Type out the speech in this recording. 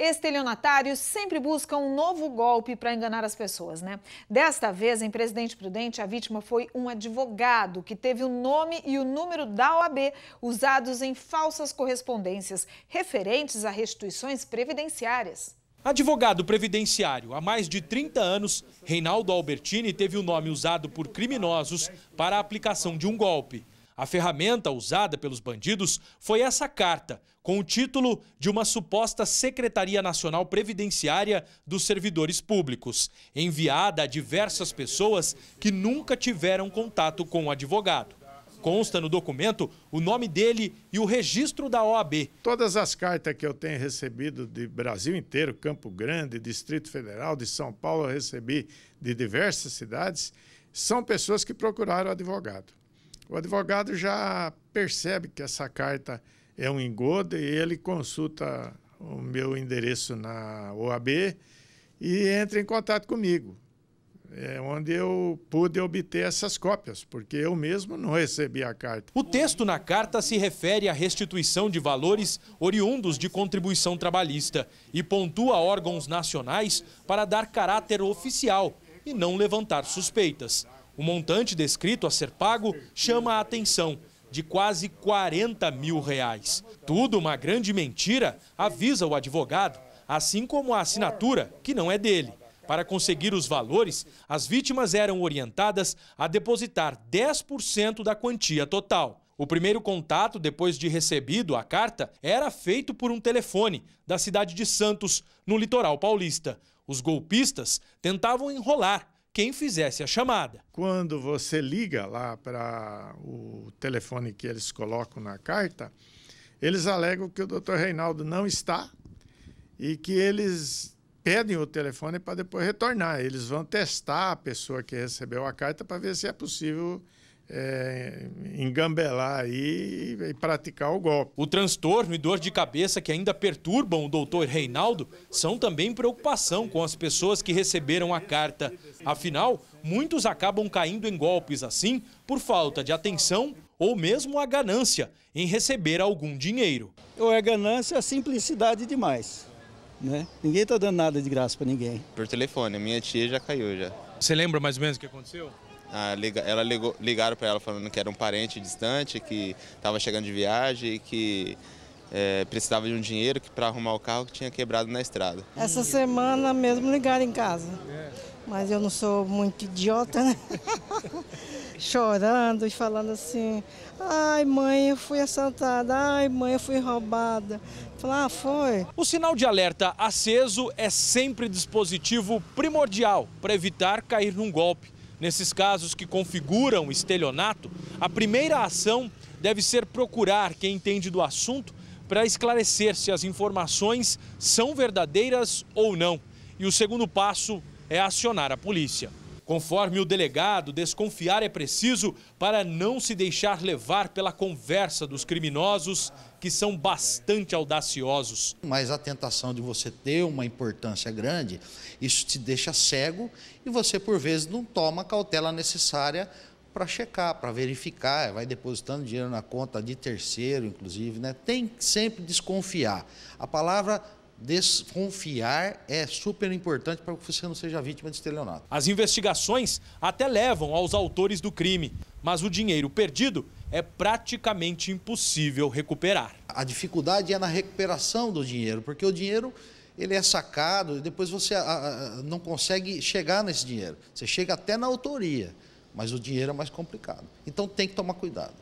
Estelionatários sempre buscam um novo golpe para enganar as pessoas, né? Desta vez, em Presidente Prudente, a vítima foi um advogado que teve o nome e o número da OAB usados em falsas correspondências referentes a restituições previdenciárias. Advogado previdenciário há mais de 30 anos, Reinaldo Albertini teve o nome usado por criminosos para a aplicação de um golpe. A ferramenta usada pelos bandidos foi essa carta, com o título de uma suposta Secretaria Nacional Previdenciária dos Servidores Públicos, enviada a diversas pessoas que nunca tiveram contato com o advogado. Consta no documento o nome dele e o registro da OAB. Todas as cartas que eu tenho recebido de Brasil inteiro, Campo Grande, Distrito Federal, de São Paulo, eu recebi de diversas cidades, são pessoas que procuraram advogado. O advogado já percebe que essa carta é um engodo e ele consulta o meu endereço na OAB e entra em contato comigo. É onde eu pude obter essas cópias, porque eu mesmo não recebi a carta. O texto na carta se refere à restituição de valores oriundos de contribuição trabalhista e pontua órgãos nacionais para dar caráter oficial e não levantar suspeitas. O montante descrito a ser pago chama a atenção de quase 40 mil reais. Tudo uma grande mentira, avisa o advogado, assim como a assinatura, que não é dele. Para conseguir os valores, as vítimas eram orientadas a depositar 10% da quantia total. O primeiro contato, depois de recebido a carta, era feito por um telefone da cidade de Santos, no litoral paulista. Os golpistas tentavam enrolar quem fizesse a chamada. Quando você liga lá para o telefone que eles colocam na carta, eles alegam que o doutor Reinaldo não está e que eles pedem o telefone para depois retornar. Eles vão testar a pessoa que recebeu a carta para ver se é possível é, engambelar aí e praticar o golpe. O transtorno e dor de cabeça que ainda perturbam o doutor Reinaldo são também preocupação com as pessoas que receberam a carta. Afinal, muitos acabam caindo em golpes assim por falta de atenção ou mesmo a ganância em receber algum dinheiro. Ou é ganância, a é simplicidade demais. Né? Ninguém está dando nada de graça para ninguém. Por telefone, a minha tia já caiu já. Você lembra mais ou menos o que aconteceu? Ah, ela ligou, ligaram para ela falando que era um parente distante, que estava chegando de viagem e que é, precisava de um dinheiro para arrumar o carro que tinha quebrado na estrada. Essa semana mesmo ligaram em casa. Mas eu não sou muito idiota, né? Chorando e falando assim, ai mãe, eu fui assaltada, ai mãe, eu fui roubada. Falar, ah, foi. O sinal de alerta aceso é sempre dispositivo primordial para evitar cair num golpe. Nesses casos que configuram estelionato, a primeira ação deve ser procurar quem entende do assunto para esclarecer se as informações são verdadeiras ou não. E o segundo passo é acionar a polícia. Conforme o delegado, desconfiar é preciso para não se deixar levar pela conversa dos criminosos, que são bastante audaciosos. Mas a tentação de você ter uma importância grande, isso te deixa cego e você, por vezes, não toma a cautela necessária para checar, para verificar, vai depositando dinheiro na conta de terceiro, inclusive, né? Tem que sempre desconfiar. A palavra Desconfiar é super importante para que você não seja vítima de estelionato. As investigações até levam aos autores do crime, mas o dinheiro perdido é praticamente impossível recuperar. A dificuldade é na recuperação do dinheiro, porque o dinheiro ele é sacado e depois você não consegue chegar nesse dinheiro. Você chega até na autoria, mas o dinheiro é mais complicado. Então tem que tomar cuidado.